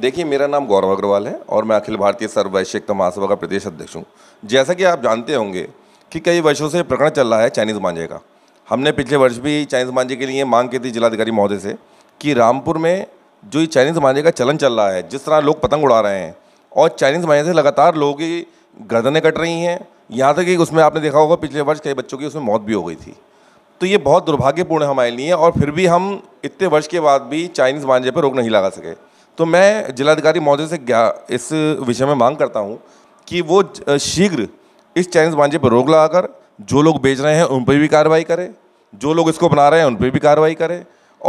देखिए मेरा नाम गौरव अग्रवाल है और मैं अखिल भारतीय सर्व महासभा का प्रदेश अध्यक्ष हूँ जैसा कि आप जानते होंगे कि कई वर्षों से प्रकरण चल रहा है चाइनीज़ मांझे का हमने पिछले वर्ष भी चाइनीज़ मांझे के लिए मांग की थी जिलाधिकारी महोदय से कि रामपुर में जो ये चाइनीज़ मांझे का चलन चल रहा है जिस तरह लोग पतंग उड़ा रहे हैं और चाइनीज़ मांझे से लगातार लोगों की गर्दनें कट रही हैं यहाँ तक कि उसमें आपने देखा होगा पिछले वर्ष कई बच्चों की उसमें मौत भी हो गई थी तो ये बहुत दुर्भाग्यपूर्ण है हमारे लिए और फिर भी हम इतने वर्ष के बाद भी चाइनीज़ मांझे पर रोक नहीं लगा सके तो मैं जिलाधिकारी महोदय से इस विषय में मांग करता हूँ कि वो शीघ्र इस चाइनीज़ मांझे पर रोक लगाकर जो लोग बेच रहे हैं उन पर भी कार्रवाई करें जो लोग इसको बना रहे हैं उन पर भी कार्रवाई करें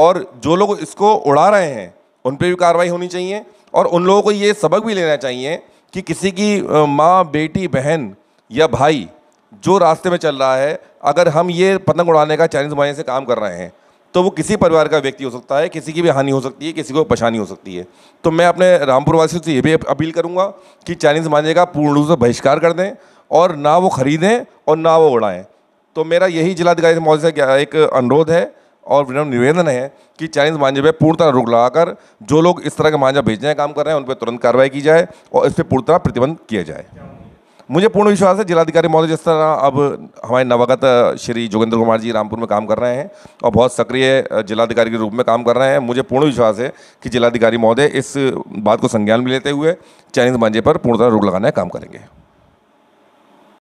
और जो लोग इसको उड़ा रहे हैं उन पर भी कार्रवाई होनी चाहिए और उन लोगों को ये सबक भी लेना चाहिए कि किसी की माँ बेटी बहन या भाई जो रास्ते में चल रहा है अगर हम ये पतंग उड़ाने का चाइनीज़ मांझे से काम कर रहे हैं तो वो किसी परिवार का व्यक्ति हो सकता है किसी की भी हानि हो सकती है किसी को परेशानी हो सकती है तो मैं अपने रामपुर वासियों से ये भी अपील करूँगा कि चाइनीज़ मांझे का पूर्ण रूप से बहिष्कार कर दें और ना वो ख़रीदें और ना वो उड़ाएँ तो मेरा यही जिलाधिकारी मौजूद से एक अनुरोध है और विनम्र निवेदन है कि चाइनीज मांझे पर पूर्णतः रोक लगाकर जो लोग इस तरह का मांझा भेजने का काम कर रहे हैं उन पर तुरंत कार्रवाई की जाए और इस पर पूर्णतः प्रतिबंध किया जाए मुझे पूर्ण विश्वास है जिलाधिकारी महोदय जिस तरह अब हमारे नवागत श्री जोगिंद्र कुमार जी रामपुर में काम कर रहे हैं और बहुत सक्रिय जिलाधिकारी के रूप में काम कर रहे हैं मुझे पूर्ण विश्वास है कि जिलाधिकारी महोदय इस बात को संज्ञान में लेते हुए चयनित मांझे पर पूर्णतः रोक लगाने का काम करेंगे